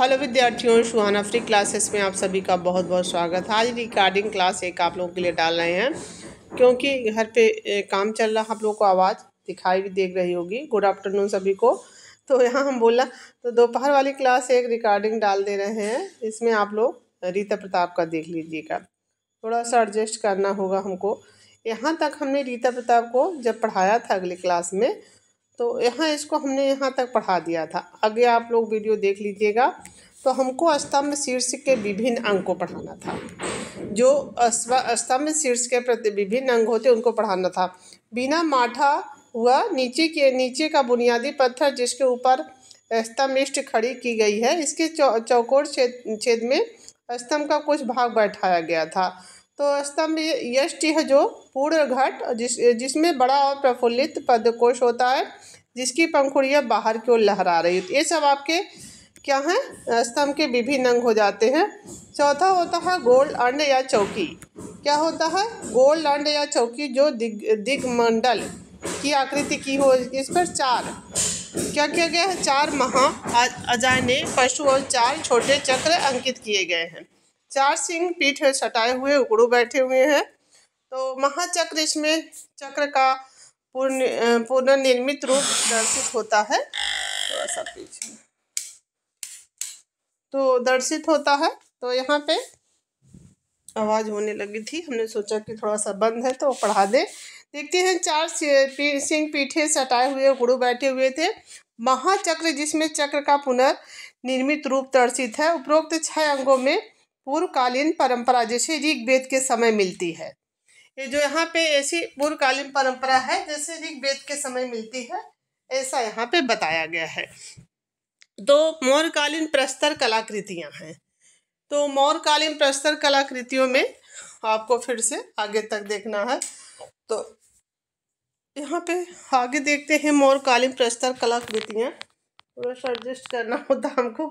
Hello विद्यार्थियों सुहाना free classes में आप सभी का बहुत बहुत स्वागत है आज रिकॉर्डिंग क्लास एक आप लोगों के लिए डाल रहे हैं क्योंकि घर पे काम चल रहा है आप लोगों को आवाज़ दिखाई भी देख रही होगी गुड आफ्टरनून सभी को तो यहाँ हम बोला तो दोपहर वाली क्लास एक रिकॉर्डिंग डाल दे रहे हैं इसमें आप लोग रीता प्रताप का देख लीजिएगा थोड़ा सा एडजस्ट करना होगा हमको यहाँ तक हमने रीता प्रताप को जब पढ़ाया था अगली क्लास में तो यहाँ इसको हमने यहाँ तक पढ़ा दिया था आगे आप लोग वीडियो देख लीजिएगा तो हमको स्तंभ शीर्ष के विभिन्न अंग को पढ़ाना था जो स्तंभ शीर्ष के प्रति विभिन्न अंग होते उनको पढ़ाना था बिना माठा हुआ नीचे के नीचे का बुनियादी पत्थर जिसके ऊपर स्तंभिष्ट खड़ी की गई है इसके चौ चौकोर छेद छेद में स्तंभ का कुछ भाग बैठाया गया था तो स्तंभ यष्टि है जो पूर्ण घट जिस जिसमें बड़ा और प्रफुल्लित पदकोश होता है जिसकी पंखुड़ियाँ बाहर की ओर लहरा रही होती ये सब आपके क्या हैं स्तंभ के विभिन्न अंग हो जाते हैं चौथा होता है गोल अंड या चौकी क्या होता है गोल अंड या चौकी जो दिग दिग्मंडल की आकृति की हो इस पर चार क्या किया गया है चार महा अजाने पशु और चार छोटे चक्र अंकित किए गए हैं चार सिंह पीठ सटाए हुए उगड़ो बैठे हुए हैं तो महाचक्र इसमें चक्र का पूर्ण पुनर्निर्मित रूप दर्शित होता है थोड़ा सा पीछे तो दर्शित होता है तो यहाँ पे आवाज़ होने लगी थी हमने सोचा कि थोड़ा सा बंद है तो पढ़ा दे देखते हैं चार सिंह पीठे सटाए हुए गुरु बैठे हुए थे महाचक्र जिसमें चक्र का पुनर्निर्मित रूप दर्शित है उपरोक्त छह अंगों में पूर्वकालीन परंपरा जैसे ऋग्वेद के समय मिलती है ये जो यहाँ पे ऐसी पूर्वकालीन परंपरा है जैसे ऋग्वेद के समय मिलती है ऐसा यहाँ पे बताया गया है तो मौर्यकालीन प्रस्तर कलाकृतियाँ हैं तो मौर्यकालीन प्रस्तर कलाकृतियों में आपको फिर से आगे तक देखना है तो यहाँ पे आगे देखते हैं मौर्यकालीन प्रस्तर कलाकृतियाँ पूरा एडजस्ट करना होता हमको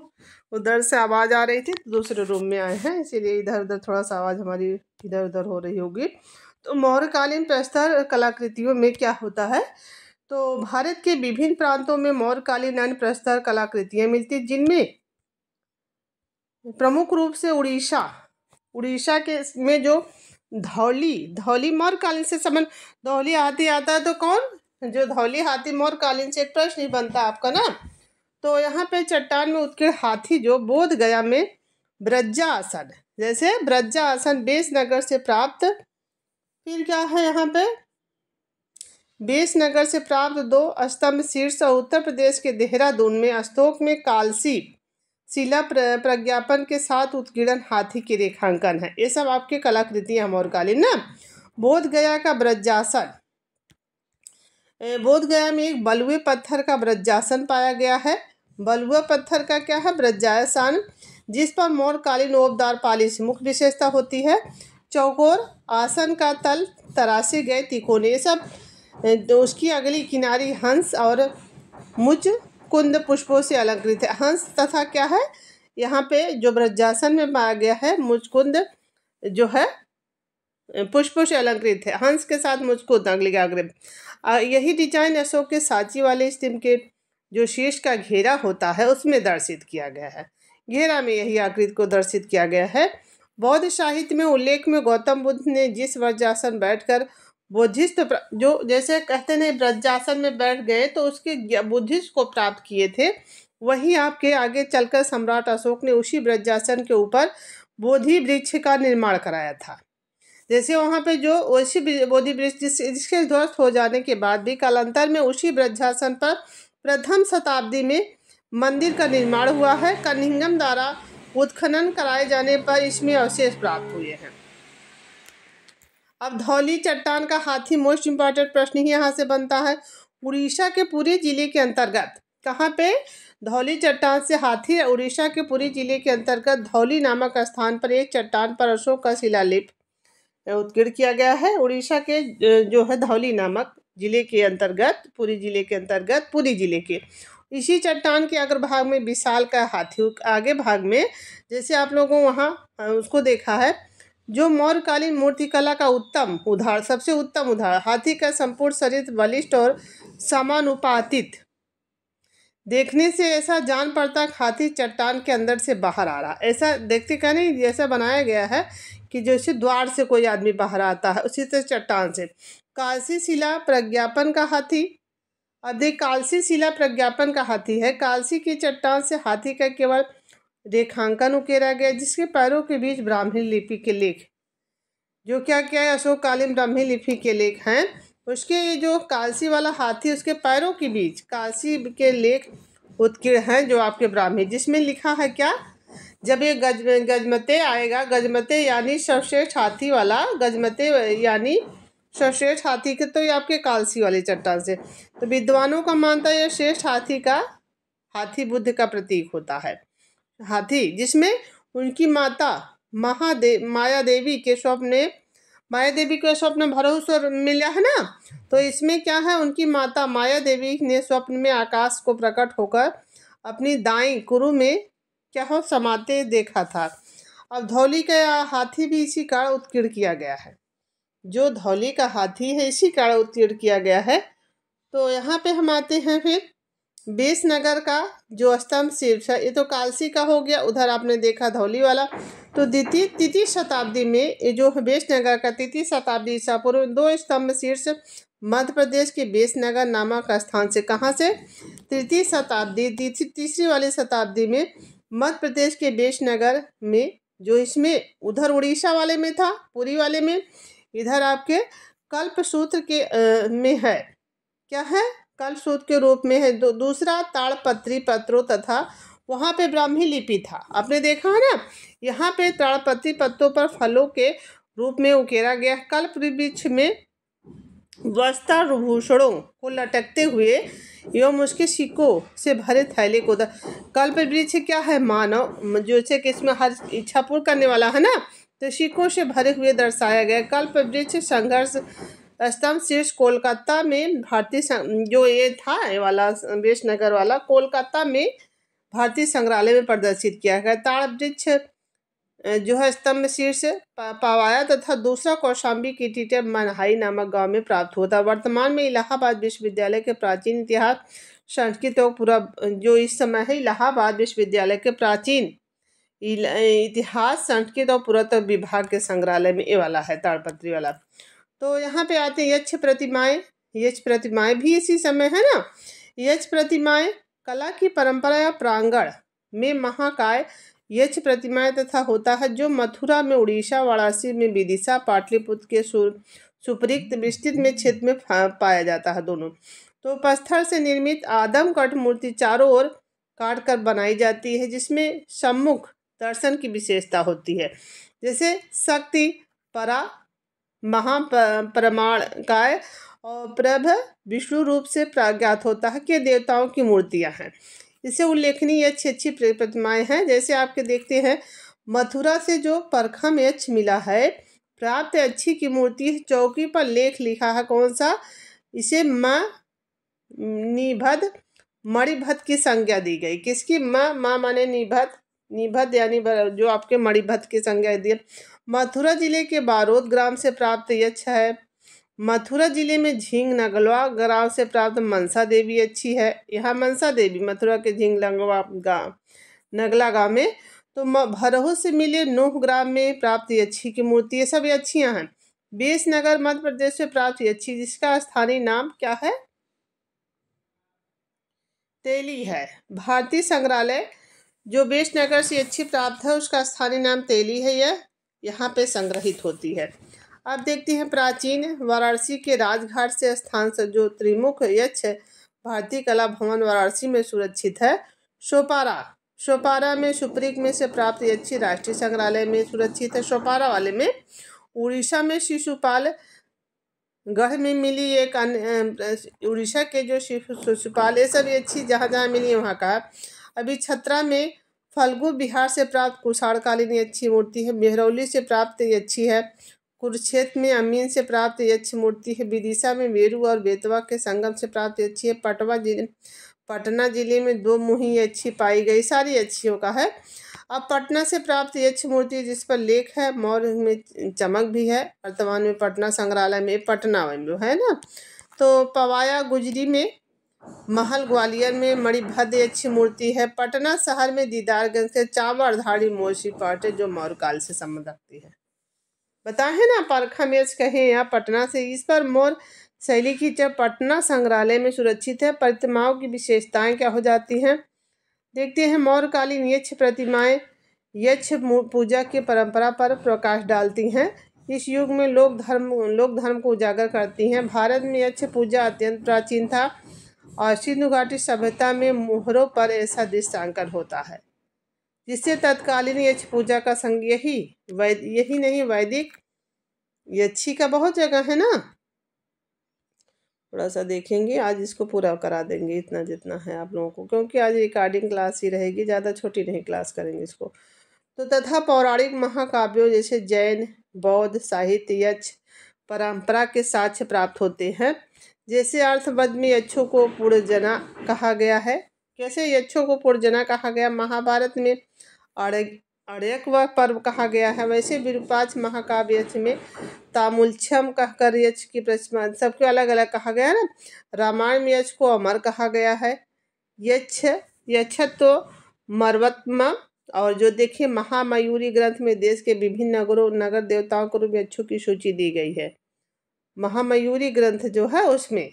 उधर से आवाज़ आ रही थी तो दूसरे रूम में आए हैं इसीलिए इधर उधर थोड़ा सा आवाज़ हमारी इधर उधर हो रही होगी तो मौर्यकालीन प्रस्तर कलाकृतियों में क्या होता है तो भारत के विभिन्न प्रांतों में मौर्यकालीन अन्य प्रस्तर कलाकृतियाँ मिलती जिनमें प्रमुख रूप से उड़ीसा उड़ीसा के में जो धौली धौली मौर्यकालीन से संबंध धौली हाथी आता है तो कौन जो धौली हाथी मौर्यकालीन से प्रश्न ही बनता है आपका ना तो यहाँ पे चट्टान में उत्कीर्ण हाथी जो बोध गया में आसन जैसे बेस नगर से प्राप्त फिर क्या है यहाँ पे नगर से प्राप्त दो स्तंभ शीर्ष और उत्तर प्रदेश के देहरादून में अस्तोक में कालसी शिला प्रज्ञापन के साथ उत्कीर्ण हाथी के रेखांकन है ये सब आपके कलाकृतियाँ हम और कालीन बोध गया का ब्रजासन बोधगया में एक बलुए पत्थर का ब्रजासन पाया गया है बलुआ पत्थर का क्या है ब्रजासन जिस पर मोर कालीन ओबदार पालिश मुख्य विशेषता होती है चौकोर आसन का तल तरासे गए तिकोने ये सब तो उसकी अगली किनारी हंस और मुझ कुंद पुष्पों से अलंकृत है हंस तथा क्या है यहाँ पे जो ब्रजासन में पाया गया है मुचकुंद जो है पुष्पों से अलंकृत है हंस के साथ मुझको दंगलिगाग्रिम यही डिजाइन अशोक के साची वाले स्टिम के जो शीर्ष का घेरा होता है उसमें दर्शित किया गया है घेरा में यही आकृति को दर्शित किया गया है बौद्ध साहित्य में उल्लेख में गौतम बुद्ध ने जिस वज्रासन बैठकर बुद्धिस्ट जो जैसे कहते हैं ब्रजासन में बैठ गए तो उसके बुद्धिस्ट को प्राप्त किए थे वहीं आपके आगे चलकर सम्राट अशोक ने उसी ब्रजासन के ऊपर बोधि वृक्ष का निर्माण कराया था जैसे वहाँ पे जो उसी बोधि वृक्ष जिस जिसके ध्वस्त हो जाने के बाद भी कालांतर में उसी ब्रजासन पर प्रथम शताब्दी में मंदिर का निर्माण हुआ है कन्हिंगम द्वारा उत्खनन कराए जाने पर इसमें अवशेष प्राप्त हुए हैं अब धौली चट्टान का हाथी मोस्ट इम्पॉर्टेंट प्रश्न ही यहाँ से बनता है उड़ीसा के पूरे जिले के अंतर्गत कहाँ पे धौली चट्टान से हाथी उड़ीसा के पूरे जिले के अंतर्गत धौली नामक स्थान पर एक चट्टान पर अशोक का शिलालेप उत्कीर्ण किया गया है उड़ीसा के जो है धौली नामक जिले के अंतर्गत पूरी जिले के अंतर्गत पूरी जिले के इसी चट्टान के अग्र भाग में विशाल का हाथी आगे भाग में जैसे आप लोगों वहाँ उसको देखा है जो मौर्यकालीन मूर्तिकला का उत्तम उदाहरण सबसे उत्तम उदाहरण हाथी का संपूर्ण शरीर बलिष्ठ और समानुपातित देखने से ऐसा जान पड़ता हाथी चट्टान के अंदर से बाहर आ रहा ऐसा देखते क्या नहीं ऐसा बनाया गया है कि जैसे द्वार से कोई आदमी बाहर आता है उसी तरह चट्टान से कालसी शिला प्रज्ञापन का हाथी अब देख कालसी शिला प्रज्ञापन का हाथी है कालसी की चट्टान से हाथी का केवल रेखांकन उकेरा गया जिसके पैरों के बीच ब्राह्मी लिपि के लेख जो क्या क्या है अशोक कालीन ब्राह्मी लिपि के लेख हैं उसके ये जो कालसी वाला हाथी उसके पैरों के बीच कालसी के लेख उत्कीर्ण हैं जो आपके ब्राह्मी जिसमें लिखा है क्या जब ये गज गजमते आएगा गजमते यानी सर्वश्रेष्ठ हाथी वाला गजमते यानी सर्वश्रेष्ठ हाथी के तो ये आपके कालसी वाले चट्टान से तो विद्वानों का मानता है यह श्रेष्ठ हाथी का हाथी बुद्ध का प्रतीक होता है हाथी जिसमें उनकी माता महादेव माया देवी के स्वप्न माया देवी को स्वप्न भरोस मिला है ना तो इसमें क्या है उनकी माता माया देवी ने स्वप्न में आकाश को प्रकट होकर अपनी दाई कुरु में क्या हो समाते देखा था अब धौली का हाथी भी इसी कारण उत्कीर्ण किया गया है जो धौली का हाथी है इसी कारण उत्कीर्ण किया गया है तो यहाँ पे हम आते हैं फिर नगर का जो स्तंभ शीर्ष है ये तो कालसी का हो गया उधर आपने देखा धौली वाला तो द्वितीय तृतीय शताब्दी में ये जो नगर का तृतीय शताब्दी ईसा पूर्व दो स्तंभ शीर्ष मध्य प्रदेश के नगर नामक स्थान से कहाँ से तृतीय शताब्दी तीसरी वाली शताब्दी में मध्य प्रदेश के नगर में जो इसमें उधर उड़ीसा वाले में था पुरी वाले में इधर आपके कल्पसूत्र के आ, में है क्या है कल सूद के रूप में है दो, दूसरा ताड़पत्री पत्रों तथा वहाँ पे ब्राह्मी लिपि था आपने देखा है ना यहाँ पे ताड़पत्री पत्तों पर फलों के रूप में उकेरा गया कल्प वृक्ष में वस्त्राभूषणों को लटकते हुए एवं उसके सिक्कों से भरे थैले को कल्प वृक्ष क्या है मानव जो से कि इसमें हर इच्छा पूर्ण करने वाला है ना तो सिक्कों से भरे हुए दर्शाया गया कल्प वृक्ष संघर्ष स्तंभ शीर्ष कोलकाता में भारतीय जो ये था ये वाला वेशनगर वाला कोलकाता में भारतीय संग्रहालय में प्रदर्शित किया गया ताड़ वृक्ष जो है स्तंभ शीर्ष पावाया तथा दूसरा कौशाम्बी की टीटर मनहाई नामक गांव में प्राप्त होता वर्तमान में इलाहाबाद विश्वविद्यालय के प्राचीन इतिहास संस्कृत और पूरा जो इस समय है इलाहाबाद विश्वविद्यालय के प्राचीन इतिहास संस्कृत और पुरातत्व विभाग के संग्रहालय में ये वाला है ताड़पत्री वाला तो यहाँ पे आते हैं यक्ष प्रतिमाएं यक्ष प्रतिमाएं भी इसी समय है ना यक्ष प्रतिमाएं कला की परंपरा या प्रांगण में महाकाय यक्ष प्रतिमाएं तथा होता है जो मथुरा में उड़ीसा वाराणसी में विदिशा पाटलिपुत्र के सुपरिक्त विस्तृत में क्षेत्र में पाया जाता है दोनों तो पत्थर से निर्मित आदम कट मूर्ति चारों ओर काट कर बनाई जाती है जिसमें सम्मुख दर्शन की विशेषता होती है जैसे शक्ति परा महाप्रमाण काय और प्रभ विष्णु रूप से प्राज्ञात होता है के देवताओं की मूर्तियां हैं इससे उल्लेखनीय अच्छी अच्छी प्रतिमाएं हैं जैसे आपके देखते हैं मथुरा से जो परखा में यक्ष मिला है प्राप्त अच्छी की मूर्ति चौकी पर लेख लिखा है कौन सा इसे म निभद मणिभद की संज्ञा दी गई किसकी माँ मा माने निभद निभद यानी जो आपके मणिभद की संज्ञा दी मथुरा जिले के बारोद ग्राम से प्राप्त यक्ष है मथुरा जिले में झींग नगलवा ग्राम से प्राप्त मनसा देवी अच्छी है यहाँ मनसा देवी मथुरा के झींग लंगवा गाँव नगला गाँव में तो भरहू से मिले नूह ग्राम में प्राप्त यक्षी की मूर्ति ये सब अच्छियाँ हैं नगर मध्य प्रदेश से प्राप्त यच्छी जिसका स्थानीय नाम क्या है तेली है भारतीय संग्रहालय जो बेसनगर से अच्छी प्राप्त है उसका स्थानीय नाम तेली है यह यहाँ पे संग्रहित होती है अब देखते हैं प्राचीन वाराणसी के राजघाट से स्थान से जो त्रिमुख यक्ष भारतीय कला भवन वाराणसी में सुरक्षित है शोपारा शोपारा में सुप्रीक में से प्राप्त यक्ष राष्ट्रीय संग्रहालय में सुरक्षित है शोपारा वाले में उड़ीसा में शिशुपाल गढ़ में मिली एक अन्य उड़ीसा के जो शिशुपाल ये सब अच्छी जहाँ जहाँ मिली वहाँ का अभी छतरा में फल्गु बिहार से प्राप्त कुषाणकालीन यक्ष मूर्ति है मेहरौली से प्राप्त यक्षी है कुरुक्षेत्र में अमीन से प्राप्त यक्ष मूर्ति है विदिशा में मेरू और बेतवा के संगम से प्राप्त यक्षी है पटवा जिले पटना जिले में दो मुही अच्छी पाई गई सारी अच्छियों का है अब पटना से प्राप्त यक्ष मूर्ति जिस पर लेख है मौर्य में चमक भी है वर्तमान में पटना संग्रहालय में पटना में है ना तो पवाया गुजरी में महल ग्वालियर में मणिभद्र अच्छी मूर्ति है पटना शहर में दीदारगंज से चावरधारी मोशी पाठ है जो काल से संबंध रखती है बताए ना परखा मेज कहें यहाँ पटना से इस पर मोर शैली की जब पटना संग्रहालय में सुरक्षित है प्रतिमाओं की विशेषताएं क्या हो जाती हैं देखते हैं मौर्यकालीन यक्ष प्रतिमाएं यक्ष पूजा की परंपरा पर प्रकाश डालती हैं इस युग में लोक धर्म लोक धर्म को उजागर करती हैं भारत में यक्ष पूजा अत्यंत प्राचीन था और सिंधु घाटी सभ्यता में मोहरों पर ऐसा दृष्टांकन होता है जिससे तत्कालीन यक्ष पूजा का संग यही वैद यही नहीं वैदिक यक्षी का बहुत जगह है ना थोड़ा सा देखेंगे आज इसको पूरा करा देंगे इतना जितना है आप लोगों को क्योंकि आज रिकॉर्डिंग क्लास ही रहेगी ज़्यादा छोटी नहीं क्लास करेंगे इसको तो तथा पौराणिक महाकाव्यों जैसे जैन बौद्ध साहित्य यक्ष परंपरा के साक्ष्य प्राप्त होते हैं जैसे अर्थबद्ध में यक्षों को पूर्णजना कहा गया है कैसे यक्षों को पूर्णजना कहा गया महाभारत में अड़ग अड़यक व पर्व कहा गया है वैसे विरूपाच महाकाव्य यक्ष में तामुलक्षम कहकर यक्ष की प्रतिमा सबको अलग अलग कहा गया है ना रामायण में यक्ष को अमर कहा गया है यक्ष यक्ष तो मर्वत्म और जो देखिए महामयूरी ग्रंथ में देश के विभिन्न नगरों नगर देवताओं को रूप यक्षों की सूची दी गई है महामयूरी ग्रंथ जो है उसमें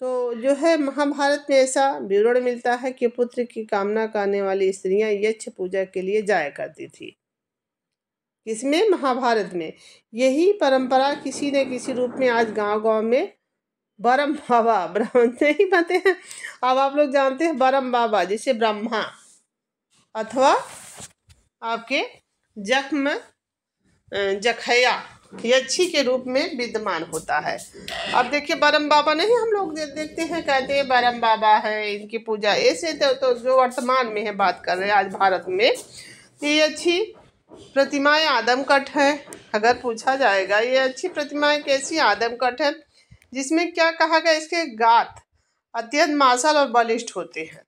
तो जो है महाभारत में ऐसा विवरण मिलता है कि पुत्र की कामना करने वाली स्त्रियां यक्ष पूजा के लिए जाया करती थी इसमें महाभारत में यही परंपरा किसी न किसी रूप में आज गांव गांव में बरम बाबा ब्राह्मण तो नहीं बनते हैं अब आप लोग जानते हैं बरम बाबा जिसे ब्रह्मा अथवा आपके जख्म जखया यक्षी के रूप में विद्यमान होता है अब देखिए बरम बाबा नहीं हम लोग दे, देखते हैं कहते हैं बरम बाबा है इनकी पूजा ऐसे तो, तो जो वर्तमान में है बात कर रहे हैं आज भारत में ये अच्छी प्रतिमाएं आदमकट है अगर पूछा जाएगा ये अच्छी प्रतिमाएं कैसी आदमकट है जिसमें क्या कहा गया इसके गात अत्यंत मासल और बलिष्ठ होते हैं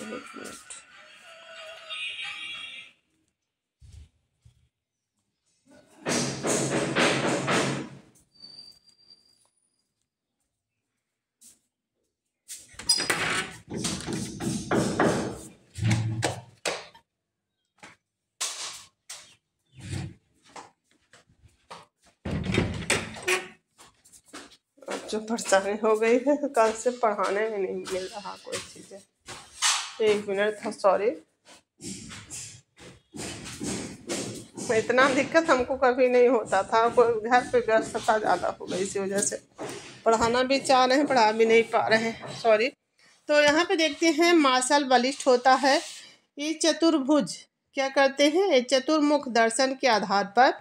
wait, wait. जो परचारी हो गई है कल से पढ़ाने में नहीं मिल रहा कोई चीज़ें एक मिनट था हाँ, सॉरी इतना दिक्कत हमको कभी नहीं होता था घर पे व्यस्तता ज़्यादा हो गई इसी वजह से पढ़ाना भी चाह रहे हैं पढ़ा भी नहीं पा रहे हैं सॉरी तो यहाँ पे देखते हैं मार्शल बलिष्ठ होता है ये चतुर्भुज क्या करते हैं ये चतुर्मुख दर्शन के आधार पर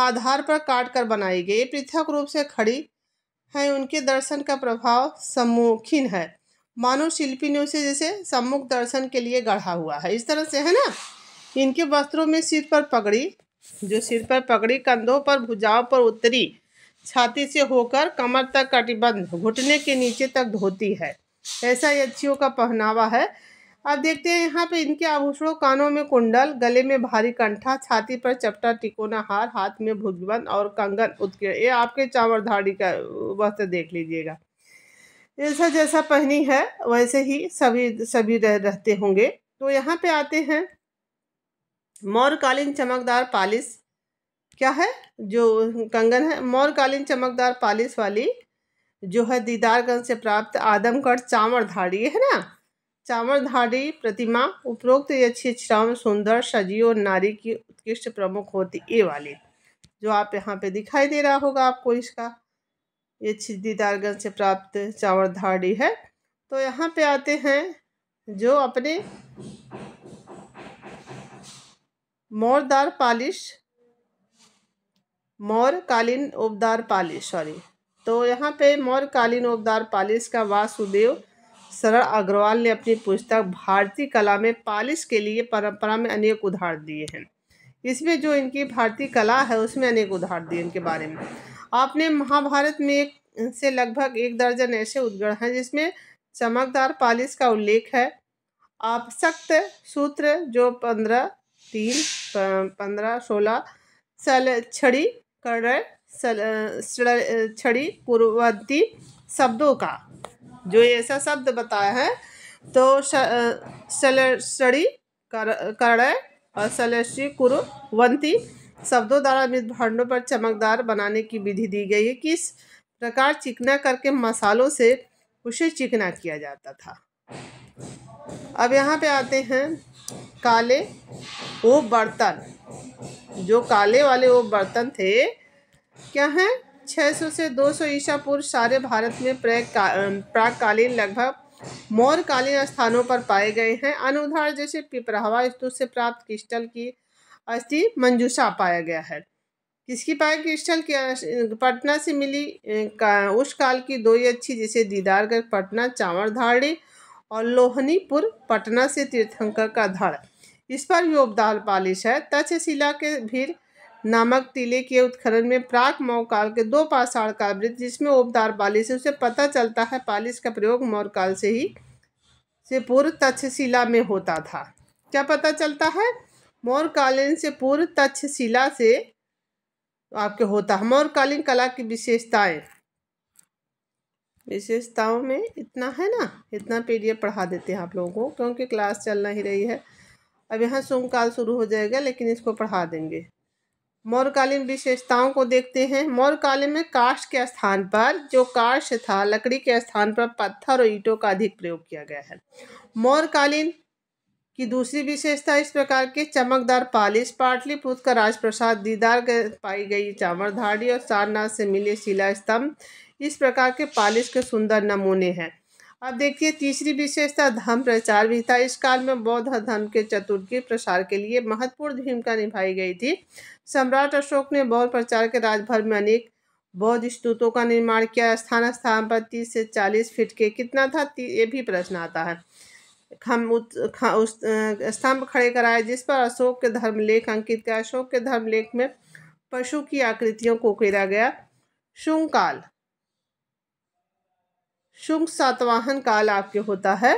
आधार पर काट कर बनाई गई पृथक रूप से खड़ी है उनके दर्शन का प्रभाव सम्मुखीन है मानव शिल्पी ने उसे जैसे सम्मुख दर्शन के लिए गढ़ा हुआ है इस तरह से है ना इनके वस्त्रों में सिर पर पगड़ी जो सिर पर पगड़ी कंधों पर भुजाओं पर उत्तरी छाती से होकर कमर तक कटिबंध घुटने के नीचे तक धोती है ऐसा यक्षियों का पहनावा है अब देखते हैं यहाँ पे इनके आभूषणों कानों में कुंडल गले में भारी कंठा छाती पर चपटा टिकोना हार हाथ में भुजबंद और कंगन उत्कीर्ण ये आपके चावरधाड़ी का वस्त्र देख लीजिएगा जैसा जैसा पहनी है वैसे ही सभी सभी रह, रहते होंगे तो यहाँ पे आते हैं मौरकालीन चमकदार पालिस क्या है जो कंगन है मौरकालीन चमकदार पालिस वाली जो है दीदारगंज से प्राप्त आदमगढ़ चावरधारी है ना चावरधारी प्रतिमा उपरोक्त अच्छी श्रम सुंदर सजीव और नारी की उत्कृष्ट प्रमुख होती ये वाली जो आप यहाँ पे दिखाई दे रहा होगा आपको इसका ये छिद्दीदारगंज से प्राप्त चावरधाड़ी है तो यहाँ पे आते हैं जो अपने मोरदार पालिश मोर कालीन ओबदार पालिश सॉरी तो यहाँ पे मोर कालीन ओबदार पालिश का वासुदेव सरल अग्रवाल ने अपनी पुस्तक भारतीय कला में पालिश के लिए परंपरा में अनेक उदाहरण दिए हैं इसमें जो इनकी भारतीय कला है उसमें अनेक उदाहरण दिए इनके बारे में आपने महाभारत में एक से लगभग एक दर्जन ऐसे उद्गण हैं जिसमें चमकदार पालिस का उल्लेख है आप सख्त सूत्र जो पंद्रह तीन पंद्रह सोलह सल छड़ी कर छड़ी पूर्ववर्ती शब्दों का जो ऐसा शब्द बताया है तो सलसड़ी कर कर और सलसी कुरुवंती शब्दों द्वारा भांडों पर चमकदार बनाने की विधि दी गई है किस प्रकार चिकना करके मसालों से उसे चिकना किया जाता था अब यहाँ पे आते हैं काले वो बर्तन जो काले वाले वो बर्तन थे क्या हैं 600 से 200 ईसा पूर्व सारे भारत में प्रागकालीन लगभग मौर्यकालीन स्थानों पर पाए गए हैं अनुधार जैसे पिपराहवा स्तूप से प्राप्त क्रिस्टल की अस्थि मंजूषा पाया गया है इसकी पाया क्रिस्टल की पटना से मिली का उस काल की दो ही अच्छी जिसे दीदारगढ़ पटना चावड़धाड़ी और लोहनीपुर पटना से तीर्थंकर का धड़ इस पर योगदान पालिश है तक्षशिला के भीड़ नामक टीले के उत्खनन में प्राक मौकाल के दो पाषाण का वृत्त जिसमें ओबदार पालिश है उसे पता चलता है पालिश का प्रयोग मौर काल से ही से पूर्व तक्षशिला में होता था क्या पता चलता है मौर्यकालीन से पूर्व तक्षशिला से आपके होता है मौर्यकालीन कला की विशेषताएं विशेषताओं में इतना है ना इतना पीडीएफ पढ़ा देते हैं आप लोगों को क्योंकि क्लास चल नहीं रही है अब यहाँ काल शुरू हो जाएगा लेकिन इसको पढ़ा देंगे मौर्यकालीन विशेषताओं को देखते हैं मौर्यकालीन में काष्ठ के स्थान पर जो काष्ठ था लकड़ी के स्थान पर पत्थर और ईंटों का अधिक प्रयोग किया गया है मौर्यकालीन की दूसरी विशेषता इस प्रकार के चमकदार पालिश पुत्र का राजप्रसाद दीदार पाई गई चावरधाड़ी और सारनाथ से मिले शिला स्तंभ इस प्रकार के पालिश के सुंदर नमूने हैं अब देखिए तीसरी विशेषता धर्म प्रचार भी था इस काल में बौद्ध धर्म के चतुर्थी प्रसार के लिए महत्वपूर्ण भूमिका निभाई गई थी सम्राट अशोक ने बौद्ध प्रचार के राजभर में अनेक बौद्ध स्तूतों का निर्माण किया स्थान स्थान पर तीस से चालीस फीट के कितना था ये भी प्रश्न आता है खम उस स्तंभ खड़े कराए जिस पर अशोक के धर्मलेख अंकित किया अशोक के धर्मलेख में पशु की आकृतियों को घेरा गया शुंग काल शुंग सातवाहन काल आपके होता है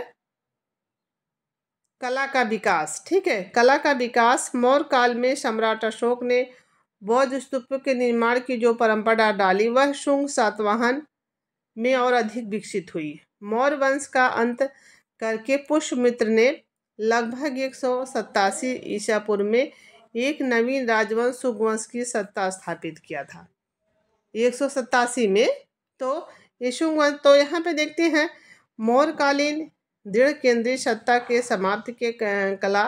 कला का विकास ठीक है कला का विकास मौर्य काल में सम्राट अशोक ने बौद्ध स्तूप के निर्माण की जो परंपरा डाली वह शुंग सातवाहन में और अधिक विकसित हुई मौर्य वंश का अंत करके पुष्यमित्र ने लगभग एक सौ सत्तासी ईसापुर में एक नवीन राजवंश सुगवंश की सत्ता स्थापित किया था एक सौ सत्तासी में तो यशुवंश तो यहाँ पे देखते हैं मौर्यकालीन दृढ़ केंद्रीय सत्ता के समाप्त के कला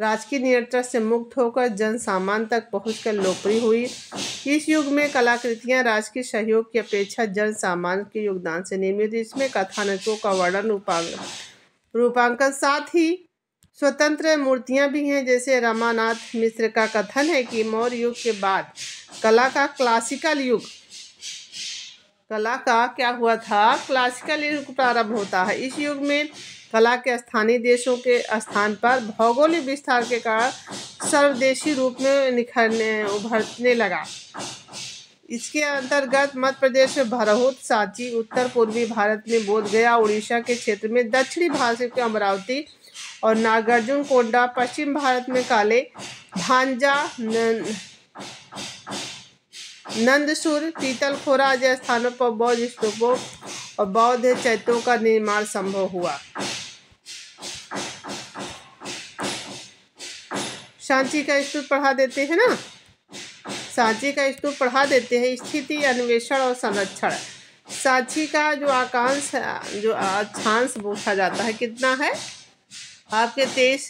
राजकीय नियंत्रण से मुक्त होकर जन सामान तक पहुंचकर लोकप्रिय हुई इस युग में कलाकृतियां राजकीय सहयोग की अपेक्षा जन सामान के योगदान से निर्मित इसमें कथानकों का वर्णन उपांग रूपांकन साथ ही स्वतंत्र मूर्तियां भी हैं जैसे रामानाथ मिश्र का कथन है कि मौर्य युग के बाद कला का क्लासिकल युग कला का क्या हुआ था क्लासिकल युग प्रारंभ होता है इस युग में कला के स्थानीय देशों के स्थान पर भौगोलिक विस्तार के कारण सर्वदेशी रूप में निखरने उभरने लगा इसके अंतर्गत मध्य प्रदेश में भरहुत सांची उत्तर पूर्वी भारत में बोध गया उड़ीसा के क्षेत्र में दक्षिणी भारत के अमरावती और नागार्जुन कोंडा पश्चिम भारत में काले भांजा नंदसुर पीतलखोरा जैसे स्थानों पर बौद्ध स्तूपों और बौद्ध चैत्यों का निर्माण संभव हुआ सांची का स्तूप पढ़ा देते हैं ना साझी का स्तूप पढ़ा देते हैं स्थिति अन्वेषण और संरक्षण साझी का जो आकांश जो अक्षांश पूछा जाता है कितना है आपके तेईस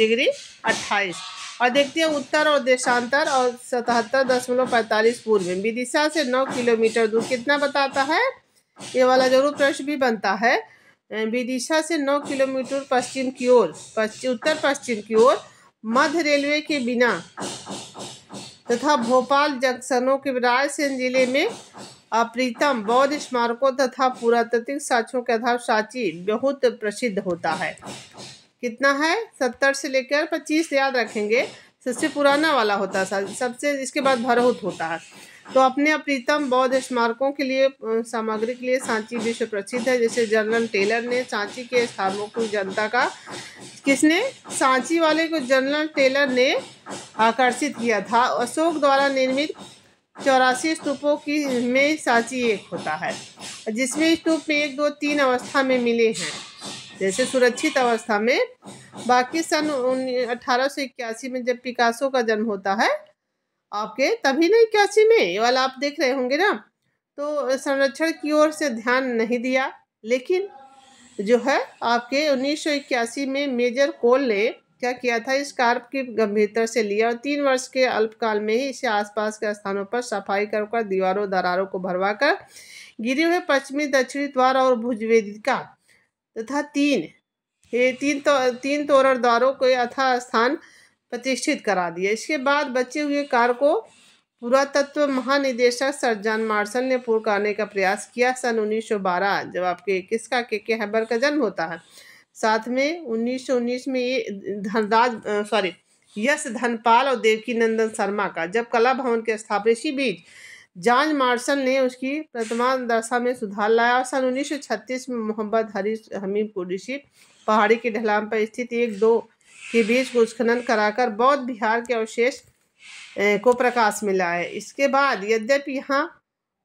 डिग्री अट्ठाईस और देखते हैं उत्तर और देशांतर और सतहत्तर दशमलव पैंतालीस पूर्व विदिशा से नौ किलोमीटर दूर कितना बताता है ये वाला जरूर प्रश्न भी बनता है विदिशा से नौ किलोमीटर पश्चिम की ओर पश्चिम उत्तर पश्चिम की ओर मध्य रेलवे के बिना तथा भोपाल जंक्शनों के रायसेन जिले में अप्रीतम बौद्ध स्मारकों तथा पुरातत्विक साक्ष्यों के आधार सांची बहुत प्रसिद्ध होता है कितना है सत्तर से लेकर पच्चीस याद रखेंगे सबसे पुराना वाला होता है सबसे इसके बाद भरहुत होता है तो अपने अप्रीतम बौद्ध स्मारकों के लिए सामग्री के लिए सांची विश्व प्रसिद्ध है जैसे जनरल टेलर ने सांची के स्थानों को जनता का किसने सांची वाले को जनरल टेलर ने आकर्षित किया था अशोक द्वारा निर्मित चौरासी स्तूपों की में सांची एक होता है जिसमें स्तूप में एक दो तीन अवस्था में मिले हैं जैसे सुरक्षित अवस्था में बाकी सन अठारह में जब पिकासो का जन्म होता है आपके तभी नहीं इक्यासी में ये वाला आप देख रहे होंगे ना तो संरक्षण की ओर से ध्यान नहीं दिया लेकिन जो है आपके उन्नीस में मेजर कोल ने क्या किया था इस कार्य की गंभीरता से लिया और तीन वर्ष के अल्पकाल में ही इसे आसपास के स्थानों पर सफाई कर कर दीवारों दरारों को भरवा कर गिरे हुए पश्चिमी दक्षिणी द्वार और भुजवेदिका तथा तीन ये तीन तो तीन तोरण द्वारों को यथा स्थान प्रतिष्ठित करा दिया इसके बाद बचे हुए कार को पुरातत्व महानिदेशक सर जॉन मार्सल ने पूर्ण करने का प्रयास किया सन 1912 जब आपके किसका के के हैबर का जन्म होता है साथ में 1919 में ये धनराज सॉरी यश धनपाल और देवकी नंदन शर्मा का जब कला भवन के स्थापित इसी बीच जॉन मार्शल ने उसकी प्रतिमा दशा में सुधार लाया और सन 1936 में मोहम्मद हरीश हमीद कुरेशी पहाड़ी के ढलान पर स्थित एक दो के बीच भूस्खलन कराकर बौद्ध बिहार के अवशेष को प्रकाश मिला है इसके बाद यद्यपि यहाँ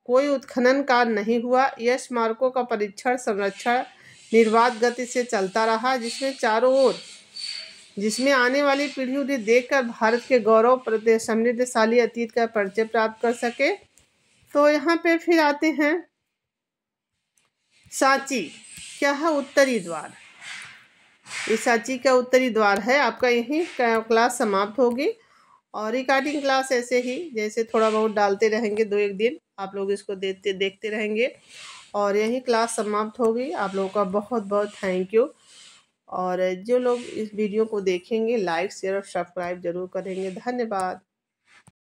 कोई उत्खनन कार्य नहीं हुआ यह स्मारकों का परीक्षण संरक्षण निर्वाध गति से चलता रहा जिसमें चारों ओर जिसमें आने वाली पीढ़ी उन्हें देखकर भारत के गौरव प्रदेश समृद्धशाली अतीत का परिचय प्राप्त कर सके तो यहाँ पे फिर आते हैं सांची क्या है उत्तरी द्वार ईसाची का उत्तरी द्वार है आपका यही क्लास समाप्त होगी और रिकॉर्डिंग क्लास ऐसे ही जैसे थोड़ा बहुत डालते रहेंगे दो एक दिन आप लोग इसको देते देखते रहेंगे और यही क्लास समाप्त होगी आप लोगों का बहुत बहुत थैंक यू और जो लोग इस वीडियो को देखेंगे लाइक शेयर और सब्सक्राइब जरूर करेंगे धन्यवाद